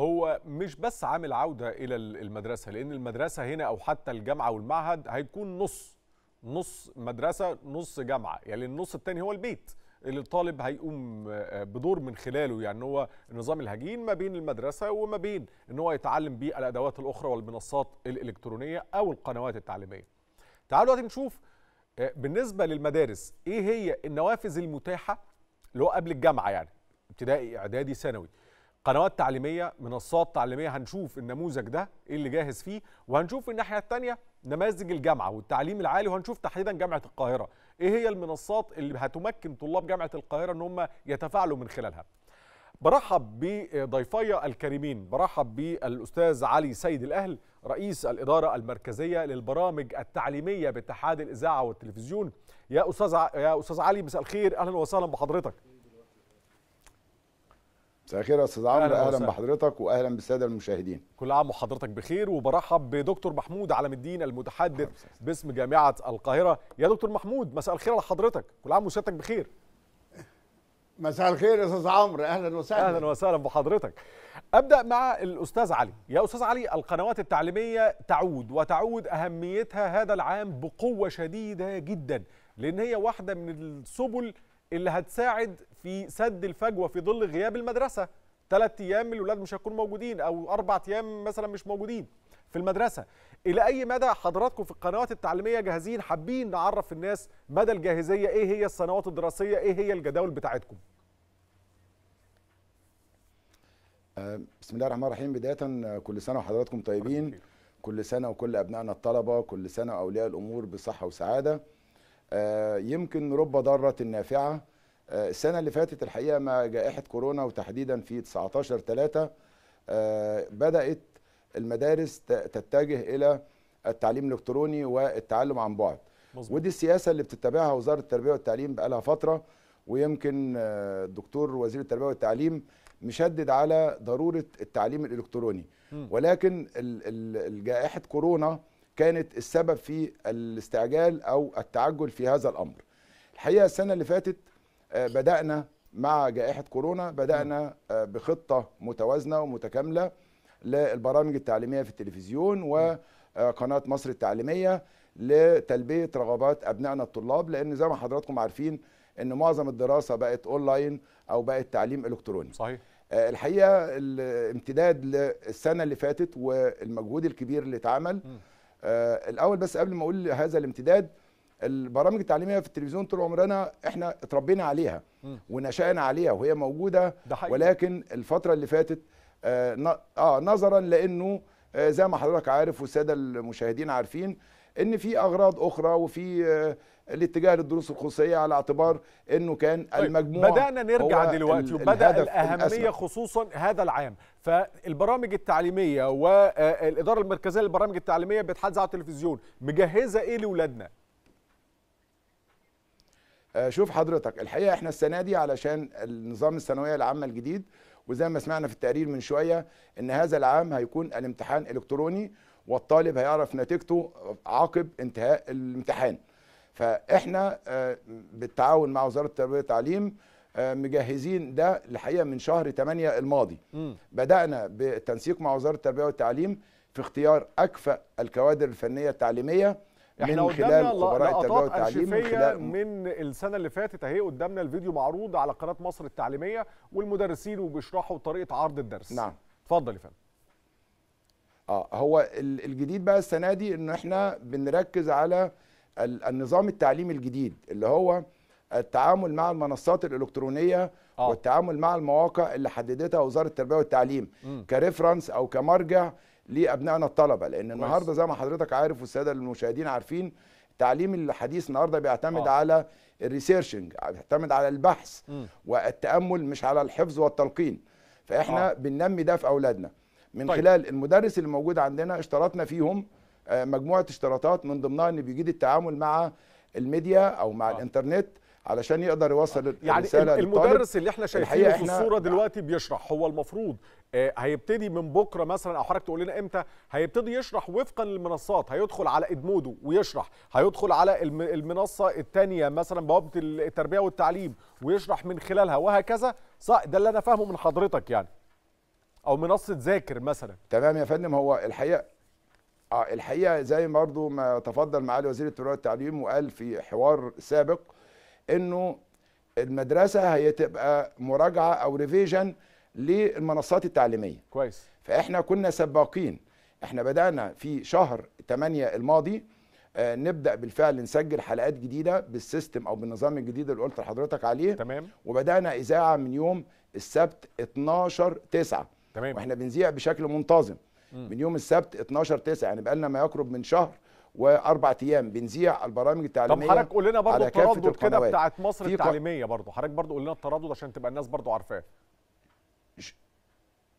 هو مش بس عامل عودة إلى المدرسة لأن المدرسة هنا أو حتى الجامعة والمعهد هيكون نص نص مدرسة نص جامعة يعني النص التاني هو البيت اللي الطالب هيقوم آه، بدور من خلاله يعني هو النظام الهجين ما بين المدرسة وما بين ان هو يتعلم بيه الأدوات الأخرى والمنصات الإلكترونية أو القنوات التعليمية تعالوا دلوقتي نشوف آه، بالنسبة للمدارس إيه هي النوافذ المتاحة اللي هو قبل الجامعة يعني ابتدائي إعدادي ثانوي قنوات تعليميه منصات تعليميه هنشوف النموذج ده ايه اللي جاهز فيه وهنشوف الناحيه الثانيه نماذج الجامعه والتعليم العالي وهنشوف تحديدا جامعه القاهره ايه هي المنصات اللي هتمكن طلاب جامعه القاهره ان هم يتفاعلوا من خلالها برحب بضيفي الكريمين برحب بالاستاذ علي سيد الاهل رئيس الاداره المركزيه للبرامج التعليميه باتحاد الاذاعه والتلفزيون يا استاذ ع... يا استاذ علي مساء الخير اهلا وسهلا بحضرتك مساء الخير يا استاذ عمرو اهلا, بحضرتك واهلا بالساده المشاهدين كل عام وحضرتك بخير وبرحب بدكتور محمود علم الدين المتحدث باسم جامعه القاهره يا دكتور محمود مساء الخير على حضرتك كل عام وسيادتك بخير مساء الخير يا استاذ عمرو اهلا وسهلا اهلا وسهلا بحضرتك ابدا مع الاستاذ علي يا استاذ علي القنوات التعليميه تعود وتعود اهميتها هذا العام بقوه شديده جدا لان هي واحده من السبل اللي هتساعد في سد الفجوه في ظل غياب المدرسه ثلاث ايام الاولاد مش هيكونوا موجودين او اربع ايام مثلا مش موجودين في المدرسه الى اي مدى حضراتكم في القنوات التعليميه جاهزين حابين نعرف الناس مدى الجاهزيه ايه هي السنوات الدراسيه ايه هي الجداول بتاعتكم آه، بسم الله الرحمن الرحيم بدايه آه، كل سنه وحضراتكم طيبين كل سنه وكل ابنائنا الطلبه كل سنه واولياء الامور بصحه وسعاده آه، يمكن رب ضاره نافعه السنه اللي فاتت الحقيقه مع جائحه كورونا وتحديدا في 19 3 آه، بدات المدارس تتجه الى التعليم الالكتروني والتعلم عن بعد مزبوط. ودي السياسه اللي بتتبعها وزاره التربيه والتعليم بقالها فتره ويمكن الدكتور آه، وزير التربيه والتعليم مشدد على ضروره التعليم الالكتروني م. ولكن جائحه كورونا كانت السبب في الاستعجال او التعجل في هذا الامر الحقيقه السنه اللي فاتت آه، بدأنا مع جائحة كورونا بدأنا آه، بخطة متوازنة ومتكاملة للبرامج التعليمية في التلفزيون وقناة آه، مصر التعليمية لتلبية رغبات أبنائنا الطلاب لأن زي ما حضراتكم عارفين أن معظم الدراسة بقت أونلاين أو بقت تعليم إلكتروني صحيح الحقيقة الامتداد للسنة اللي فاتت والمجهود الكبير اللي اتعمل الأول بس قبل ما أقول هذا الامتداد البرامج التعليميه في التلفزيون طول عمرنا احنا اتربينا عليها ونشأنا عليها وهي موجوده ولكن الفتره اللي فاتت اه, آه، نظرا لانه آه، زي ما حضرتك عارف والساده المشاهدين عارفين ان في اغراض اخرى وفي آه، الاتجاه للدروس الخصوصيه على اعتبار انه كان طيب المجموع بدانا نرجع دلوقتي وبدا الاهميه الأسمع. خصوصا هذا العام فالبرامج التعليميه والاداره المركزيه للبرامج التعليميه بتحدث على التلفزيون مجهزه ايه لاولادنا آه، شوف حضرتك الحقيقه احنا السنه دي علشان النظام الثانويه العامه الجديد وزي ما سمعنا في التقرير من شويه ان هذا العام هيكون الامتحان الكتروني والطالب هيعرف نتيجته عقب انتهاء الامتحان فاحنا آه، بالتعاون مع وزاره التربيه والتعليم آه، مجهزين ده الحقيقه من شهر 8 الماضي م. بدانا بالتنسيق مع وزاره التربيه والتعليم في اختيار اكفأ الكوادر الفنيه التعليميه احنا من خلال خبراء التربيه والتعليم من خلال من السنه اللي فاتت اهي قدامنا الفيديو معروض على قناه مصر التعليميه والمدرسين وبيشرحوا طريقه عرض الدرس نعم اتفضل يا فندم اه هو الجديد بقى السنه دي ان احنا بنركز على النظام التعليمي الجديد اللي هو التعامل مع المنصات الالكترونيه آه. والتعامل مع المواقع اللي حددتها وزاره التربيه والتعليم م. كريفرنس او كمرجع لابنائنا الطلبه لان النهارده زي ما حضرتك عارف والساده المشاهدين عارفين التعليم الحديث النهارده بيعتمد آه. على الريسيرشنج بيعتمد على البحث م. والتامل مش على الحفظ والتلقين فاحنا آه. بننمي ده في اولادنا من طيب. خلال المدرس اللي موجود عندنا اشترطنا فيهم آه، مجموعه اشتراطات من ضمنها ان بيجيد التعامل مع الميديا او مع آه. الانترنت علشان يقدر يوصل يعني الرساله المدرس اللي احنا شايفينه في الصوره دلوقتي بيشرح هو المفروض آه، هيبتدي من بكره مثلا او حضرتك تقول لنا امتى هيبتدي يشرح وفقا للمنصات هيدخل على ادمودو ويشرح هيدخل على المنصه الثانيه مثلا بوابه التربيه والتعليم ويشرح من خلالها وهكذا صح ده اللي انا فاهمه من حضرتك يعني او منصه ذاكر مثلا تمام يا فندم هو الحقيقه اه الحقيقه زي برضه ما تفضل معالي وزير التربيه والتعليم وقال في حوار سابق انه المدرسه هي تبقى مراجعه او ريفيجن للمنصات التعليميه كويس فاحنا كنا سباقين احنا بدانا في شهر 8 الماضي آه، نبدا بالفعل نسجل حلقات جديده بالسيستم او بالنظام الجديد اللي قلت لحضرتك عليه تمام وبدانا اذاعه من يوم السبت 12 9 تمام واحنا بنذيع بشكل منتظم من يوم السبت 12 9 يعني بقى لنا ما يقرب من شهر واربع ايام بنذيع البرامج التعليميه طب حضرتك قول لنا برضه التردد كده بتاعت مصر التعليميه برضه حضرتك برضه قول لنا التردد عشان تبقى الناس برضه عارفاه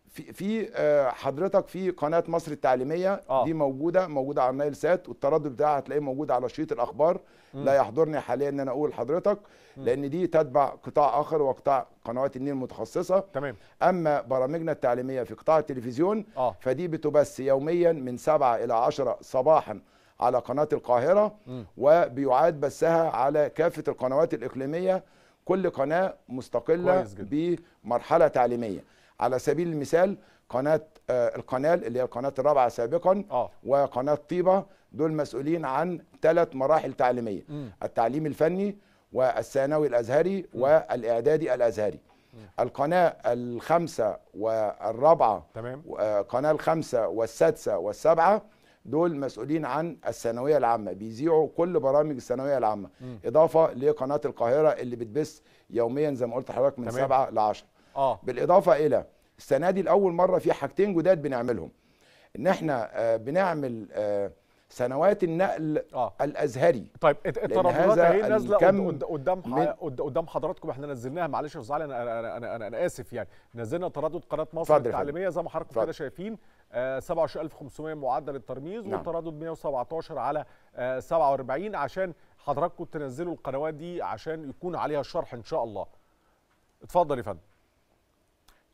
في في آه، حضرتك في قناه مصر التعليميه آه. دي موجوده موجوده على النايل سات والتردد بتاعها هتلاقيه موجود على شريط الاخبار م. لا يحضرني حاليا ان انا اقول لحضرتك لان دي تتبع قطاع اخر وقطاع قنوات النيل المتخصصه تمام اما برامجنا التعليميه في قطاع التلفزيون آه. فدي بتبث يوميا من 7 الى 10 صباحا على قناه القاهره وبيعاد بثها على كافه القنوات الاقليميه كل قناه مستقله بمرحله تعليميه على سبيل المثال قناه آه، القناة القنال اللي هي القناه الرابعه سابقا آه. وقناه طيبه دول مسؤولين عن ثلاث مراحل تعليميه التعليم الفني والثانوي الازهري والاعدادي الازهري القناة الخمسة والرابعة تمام آه، قناة الخمسة والسادسة والسابعة دول مسؤولين عن الثانويه العامه بيذيعوا كل برامج الثانويه العامه م. اضافه لقناه القاهره اللي بتبث يوميا زي ما قلت لحضرتك من 7 ل 10 اه بالاضافه الى السنه دي لاول مره في حاجتين جداد بنعملهم ان احنا آه بنعمل آه سنوات النقل آه. الازهري طيب الترددات اهي إيه نازله قدام قدام حضراتكم احنا نزلناها معلش يا استاذ علي انا انا انا, أنا اسف يعني نزلنا تردد قناه مصر التعليميه زي ما حضراتكم كده شايفين 27500 آه، معدل الترميز نعم. والتردد 117 على 47 آه، عشان حضراتكم تنزلوا القنوات دي عشان يكون عليها الشرح ان شاء الله اتفضل يا فندم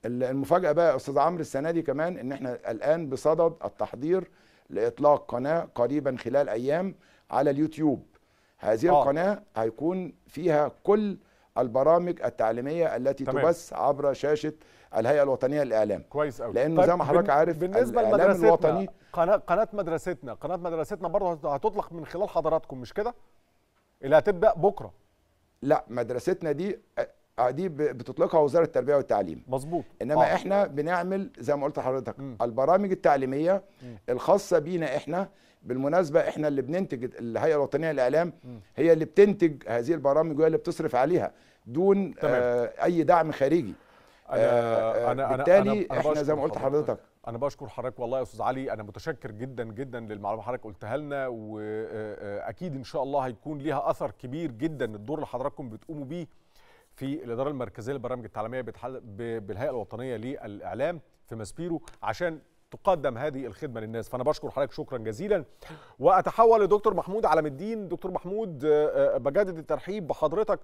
المفاجاه بقى يا استاذ عمرو السنه دي كمان ان احنا الان بصدد التحضير لاطلاق قناه قريبا خلال ايام على اليوتيوب هذه آه. القناه هيكون فيها كل البرامج التعليميه التي تمام. تبث عبر شاشه الهيئه الوطنيه للاعلام كويس قوي لانه طيب زي ما حضرتك عارف بالنسبه لمدرستنا الوطني قناه قناه مدرستنا قناه مدرستنا برضه هتطلق من خلال حضراتكم مش كده اللي هتبدا بكره لا مدرستنا دي آه، دي بتطلقها وزاره التربيه والتعليم مظبوط انما آه. احنا بنعمل زي ما قلت لحضرتك البرامج التعليميه م. الخاصه بينا احنا بالمناسبه احنا اللي بننتج الهيئه الوطنيه للاعلام هي اللي بتنتج هذه البرامج وهي اللي بتصرف عليها دون آه اي دعم خارجي أنا آه, آه، أنا بالتالي أنا أنا احنا زي ما قلت لحضرتك انا بشكر حضرتك والله يا استاذ علي انا متشكر جدا جدا للمعلومه حضرتك قلتها لنا واكيد آه، ان شاء الله هيكون ليها اثر كبير جدا الدور اللي حضراتكم بتقوموا بيه في الاداره المركزيه للبرامج التعليميه بالهيئه الوطنيه للاعلام في ماسبيرو عشان تقدم هذه الخدمه للناس فانا بشكر حضرتك شكرا جزيلا واتحول لدكتور محمود علم الدين دكتور محمود آه، آه، بجدد الترحيب بحضرتك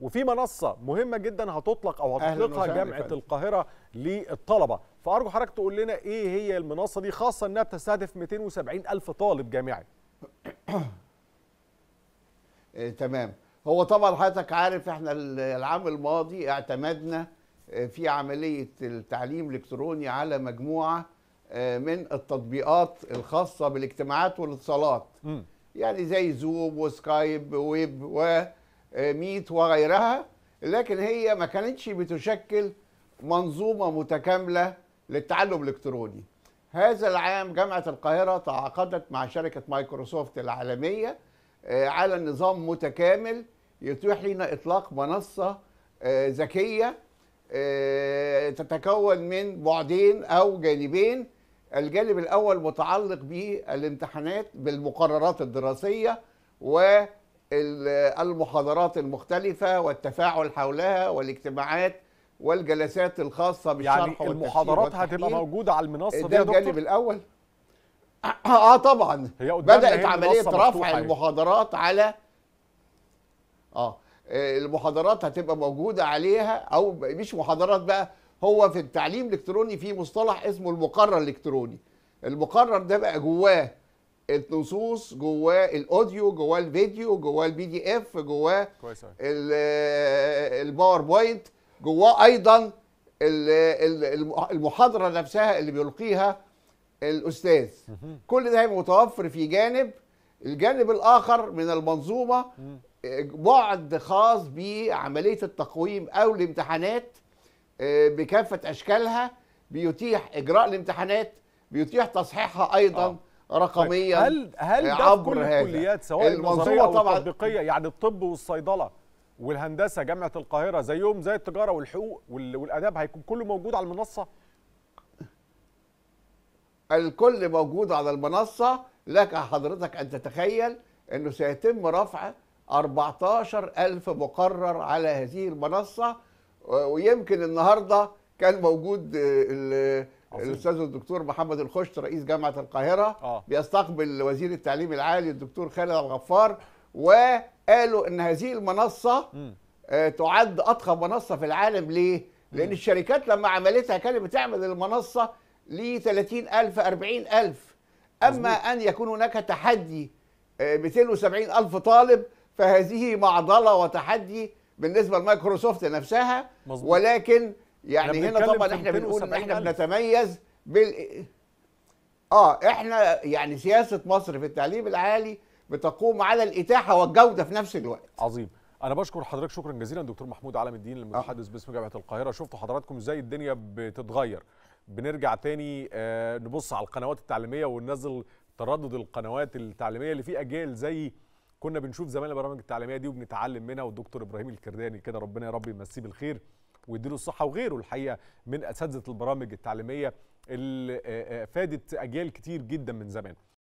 وفي منصه مهمه جدا هتطلق او هتطلقها جامعه القاهره للطلبه فارجو حضرتك تقول لنا ايه هي المنصه دي خاصه انها بتستهدف 270 الف طالب جامعي آه، تمام هو طبعا حضرتك عارف احنا العام الماضي اعتمدنا آه، في عمليه التعليم الالكتروني على مجموعه آه، من التطبيقات الخاصه بالاجتماعات والاتصالات م. يعني زي زوم وسكايب ويب وميت آه، وغيرها لكن هي ما كانتش بتشكل منظومه متكامله للتعلم الالكتروني هذا العام جامعه القاهره تعاقدت مع شركه مايكروسوفت العالميه على نظام متكامل يتيح لنا اطلاق منصه آه، ذكيه آه، تتكون من بعدين او جانبين الجانب الاول متعلق بالامتحانات بالمقررات الدراسيه والمحاضرات المختلفه والتفاعل حولها والاجتماعات والجلسات الخاصه يعني بالشرح يعني المحاضرات هتبقى موجوده على المنصه ده الجانب الاول اه طبعا بدات عمليه رفع المحاضرات على آه. اه المحاضرات هتبقى موجوده عليها او مش محاضرات بقى هو في التعليم الالكتروني في مصطلح اسمه المقرر الالكتروني المقرر ده بقى جواه النصوص جواه الاوديو جواه الفيديو جواه البي دي اف جواه الباوربوينت آه، جواه ايضا المحاضره نفسها اللي بيلقيها الاستاذ كل ده هيبقى متوفر في جانب الجانب الاخر من المنظومه بعد خاص بعمليه التقويم او الامتحانات آه، بكافه اشكالها بيتيح اجراء الامتحانات بيتيح تصحيحها ايضا آه. طيب، رقميا هل هل ده في كل الكليات سواء النظريه طبعا التطبيقيه يعني الطب والصيدله والهندسه جامعه القاهره زيهم زي التجاره والحقوق والاداب هيكون كله موجود على المنصه الكل موجود على المنصه لك حضرتك ان تتخيل انه سيتم رفع 14 ألف مقرر على هذه المنصة ويمكن النهاردة كان موجود آه، الاستاذ الدكتور محمد الخشت رئيس جامعه القاهره آه. بيستقبل وزير التعليم العالي الدكتور خالد الغفار وقالوا ان هذه المنصه م. آه، تعد اضخم منصه في العالم ليه؟ لان م. الشركات لما عملتها كانت بتعمل المنصه ل 30000 40000 اما ان يكون هناك تحدي 270 آه، 270000 طالب فهذه معضله وتحدي بالنسبه لمايكروسوفت نفسها مزبوط. ولكن يعني هنا طبعا احنا بنقول ان احنا بنتميز بال اه احنا يعني سياسه مصر في التعليم العالي بتقوم على الاتاحه والجوده في نفس الوقت عظيم انا بشكر حضرتك شكرا جزيلا دكتور محمود عالم الدين المتحدث آه. باسم جامعه القاهره شفتوا حضراتكم ازاي الدنيا بتتغير بنرجع تاني آه نبص على القنوات التعليميه وننزل تردد القنوات التعليميه اللي فيه اجيال زي كنا بنشوف زمان البرامج التعليميه دي وبنتعلم منها والدكتور ابراهيم الكرداني كده ربنا يا رب يمسيه بالخير ويديله الصحه وغيره الحقيقه من اساتذه البرامج التعليميه اللي آه، آه، فادت اجيال كتير جدا من زمان